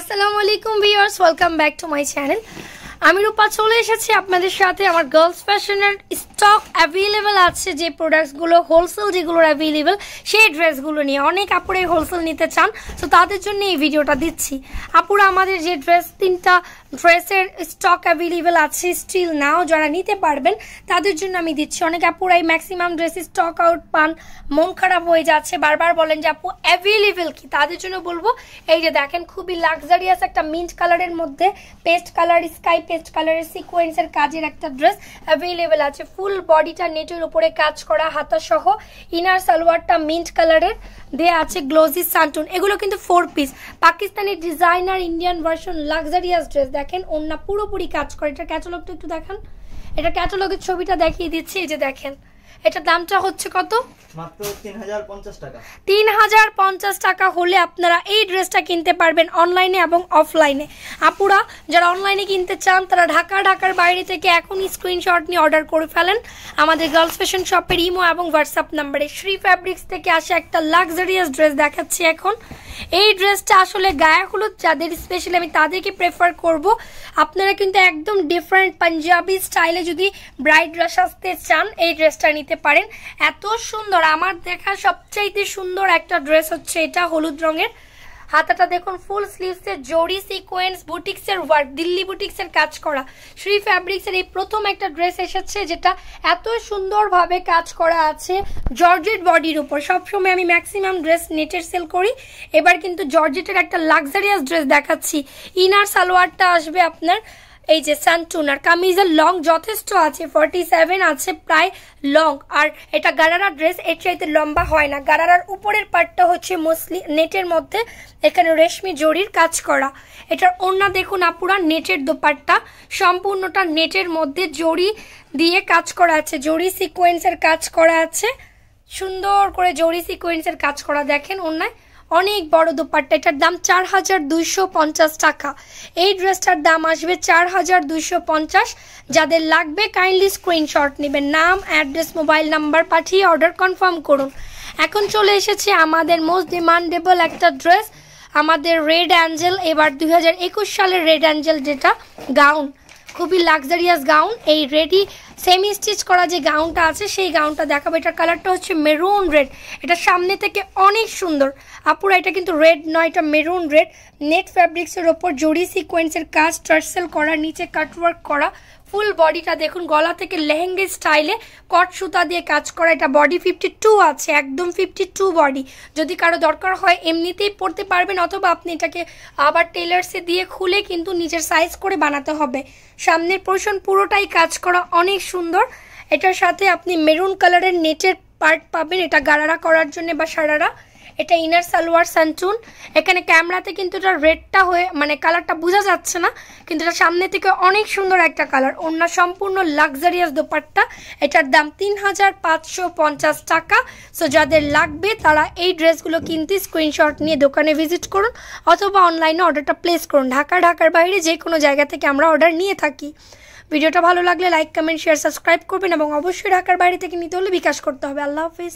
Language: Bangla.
আসসালামু আলাইকুম viewers welcome back to my channel আমি রূপা চলে এসেছি আপনাদের সাথে আমার গার্লস ফ্যাশনের স্টক অ্যাভেলেবেল আছে যে প্রোডাক্টসগুলো হোলসেল যেগুলো অ্যাভেলেবেল সেই ড্রেসগুলো নিয়ে অনেক আপুরে হোলসেল নিতে চান তো তাদের জন্য এই ভিডিওটা দিচ্ছি আপুরা আমাদের যে ড্রেস তিনটা ড্রেসের স্টক অ্যাভেলেবেল আছে স্টিল নাও যারা নিতে পারবেন তাদের জন্য আমি দিচ্ছি অনেক আপুরাই ম্যাক্সিমাম ড্রেস স্টক আউট পান মন খারাপ হয়ে যাচ্ছে বারবার বলেন যে আপু অ্যাভেলেবেল কি তাদের জন্য বলবো এই যে দেখেন খুবই লাক্সারিয়াস একটা মিন্ট কালারের মধ্যে paste colour sky paste sequence সিকোয়েন্সের কাজের একটা ড্রেস অ্যাভেলেবেল আছে ফুল বডিটা নেটের উপরে কাজ করা হাতা সহ ইনার সালোয়ারটা মিন্ট কালারের দেয়া আছে গ্লোজি সান্টুন এগুলো কিন্তু four piece Pakistani designer Indian version luxurious dress দেখেন অন্যা পুরোপুরি কাজ করে এটা ক্যাটালগটা একটু দেখান এটা ক্যাটালগের ছবিটা দেখিয়ে দিচ্ছি এই যে দেখেন এটা দামটা হচ্ছে কত তিন হাজার পঞ্চাশ টাকা হলে আপনারা এই ড্রেসটা কিনতে পারবেন অনলাইনে এবং অফলাইনে আপুরা যারা অনলাইনে কিনতে চান তারা ঢাকা ঢাকার বাইরে থেকে এখনই স্ক্রিনশট নিয়ে অর্ডার করে ফেলেন আমাদের গার্লস ফ্যাশন শপের ইমো এবং হোয়াটসঅ্যাপ নাম্বারে শ্রী ফ্যাব্রিক্স থেকে আসা একটা লাক্সারিয়াস ড্রেস দেখাচ্ছি এখন এই ড্রেসটা আসলে গায়ে হলুদ যাদের স্পেশালি আমি তাদেরকে প্রেফার করব আপনারা কিন্তু একদম ডিফারেন্ট পাঞ্জাবি স্টাইলে যদি ব্রাইডরা আসতে চান এই ড্রেসটা নিতে পারেন এত সুন্দর আমার দেখা সবচাইতে সুন্দর একটা ড্রেস হচ্ছে এটা হলুদ রঙের হাতাটা দেখুন ফুল স্লিভসের জরি সিকোয়েন্স বুটিক্সের ওয়ার্ক দিল্লি বুটিক্সের কাজ করা শ্রী ফ্যাব্রিক্সের এই প্রথম একটা ড্রেস এসেছে যেটা এত সুন্দরভাবে কাজ করা আছে জর্জেট বডির উপর সবসময় আমি ম্যাক্সিমাম ড্রেস নেটের সেল করি এবার কিন্তু জর্জেটের একটা লাক্সারিয়াস ড্রেস দেখাচ্ছি ইনার সালোয়ারটা আসবে আপনার এই যে সানটুন আর কামিজের লং যথেষ্ট আছে ফর্টি সেভেন আছে প্রায় লং আর এটা গারারা ড্রেস এর চাইতে লম্বা হয় না গারারার উপরের পার্টটা হচ্ছে মোস্টলি নেটের মধ্যে এখানে রেশমি জরির কাজ করা এটার ওড়না দেখুন আপুরা নেটের দোপারটা সম্পূর্ণটা নেটের মধ্যে জড়ি দিয়ে কাজ করা আছে জড়ি সিকোয়েন্সের কাজ করা আছে সুন্দর করে জড়ি সিকোয়েন্সের কাজ করা দেখেন অন্যায় অনেক বড় দোপাট্টা এটার দাম চার হাজার দুইশো পঞ্চাশ টাকা এই ড্রেসটার দাম আসবে চার হাজার দুইশো পঞ্চাশ যাদের লাগবে কাইন্ডলি স্ক্রিনশট নেবেন নাম অ্যাড্রেস মোবাইল নাম্বার পাঠিয়ে অর্ডার কনফার্ম করুন এখন চলে এসেছে আমাদের মোস্ট ডিমান্ডেবল একটা ড্রেস আমাদের রেড অ্যাঞ্জেল এবার দুই সালের রেড অ্যাঞ্জেল যেটা গাউন খুবই লাক্সারিয়াস গাউন এই রেডি সেমি স্টিচ করা যে গাউনটা আছে সেই গাউনটা দেখাবো এটার কালারটা হচ্ছে মেরুন রেড এটা সামনে থেকে অনেক সুন্দর আপুরা এটা কিন্তু রেড নয় এটা মেরুন রেড নেট ফ্যাব্রিক্সের ওপর জড়ি সিকোয়েন্সের কাজ টার্সেল করা নিচে কাটওয়ার্ক করা ফুল বডিটা দেখুন গলা থেকে লেহেঙ্গে স্টাইলে কট সুতা দিয়ে কাজ করা এটা বডি ফিফটি টু আছে একদম ফিফটি টু বডি যদি কারো দরকার হয় এমনিতেই পড়তে পারবেন অথবা আপনি এটাকে আবার টেলার্সে দিয়ে খুলে কিন্তু নিজের সাইজ করে বানাতে হবে সামনের পোর্শন পুরোটাই কাজ করা অনেক সুন্দর এটার সাথে আপনি মেরুন কালারের নেটের পার্ট পাবেন এটা গাড়ারা করার জন্য বা সারারা এটা ইনার সালোয়ার সানচুন এখানে ক্যামেরাতে কিন্তু এটা রেডটা হয়ে মানে কালারটা বোঝা যাচ্ছে না কিন্তু এটা সামনে থেকে অনেক সুন্দর একটা কালার অন্য সম্পূর্ণ লাক্সারিয়াস দোপারটা এটার দাম তিন টাকা সো যাদের লাগবে তারা এই ড্রেসগুলো কিনতে স্ক্রিনশট নিয়ে দোকানে ভিজিট করুন অথবা অনলাইনে অর্ডারটা প্লেস করুন ঢাকা ঢাকার বাইরে যে কোনো জায়গা থেকে আমরা অর্ডার নিয়ে থাকি ভিডিওটা ভালো লাগলে লাইক কমেন্ট শেয়ার সাবস্ক্রাইব করবেন এবং অবশ্যই ঢাকার বাইরে থেকে নিতে হলে বিকাশ করতে হবে আল্লাহ হাফিজ